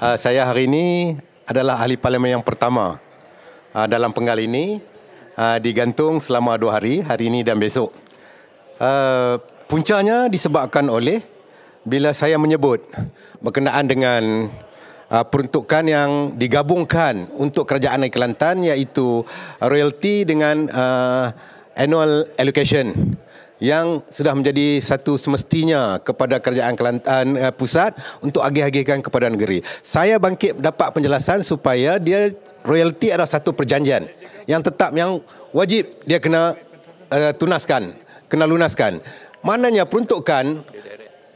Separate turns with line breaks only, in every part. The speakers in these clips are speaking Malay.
uh, saya hari ini adalah ahli parlimen yang pertama uh, dalam penggal ini uh, digantung selama dua hari, hari ini dan besok. Uh, puncanya disebabkan oleh bila saya menyebut berkenaan dengan uh, peruntukan yang digabungkan untuk kerajaan Kelantan iaitu royalty dengan uh, annual allocation yang sudah menjadi satu semestinya kepada kerajaan Kelantan uh, pusat untuk agih-agihkan kepada negeri. Saya bangkit dapat penjelasan supaya dia royalti adalah satu perjanjian yang tetap yang wajib dia kena uh, tunaskan, kena lunaskan. Mananya peruntukan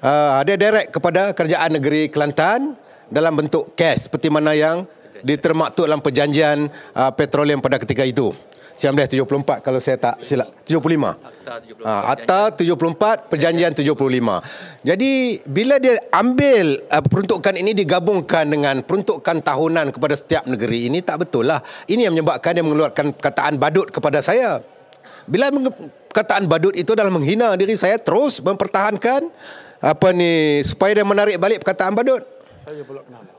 uh, eh, dia direct kepada kerajaan negeri Kelantan dalam bentuk cash seperti mana yang ditermaktuk dalam perjanjian uh, petroleum pada ketika itu. 74 kalau saya tak silap 75 Akta 74 ha, Akta 74 Perjanjian 75 Jadi bila dia ambil uh, peruntukan ini digabungkan dengan peruntukan tahunan kepada setiap negeri ini tak betul lah Ini yang menyebabkan dia mengeluarkan perkataan badut kepada saya Bila perkataan badut itu adalah menghina diri saya terus mempertahankan apa ni supaya dia menarik balik perkataan badut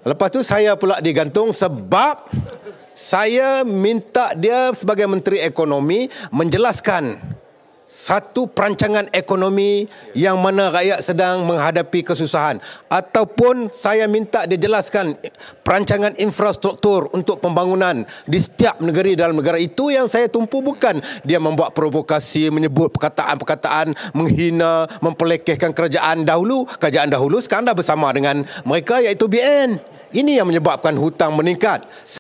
Lepas tu saya pula digantung sebab saya minta dia sebagai menteri ekonomi menjelaskan satu perancangan ekonomi yang mana rakyat sedang menghadapi kesusahan ataupun saya minta dia jelaskan perancangan infrastruktur untuk pembangunan di setiap negeri dalam negara itu yang saya tumpu bukan dia membuat provokasi menyebut perkataan-perkataan menghina mempelekehkan kerajaan dahulu kerajaan dahulu sekarang dah bersama dengan mereka iaitu BN ini yang menyebabkan hutang meningkat.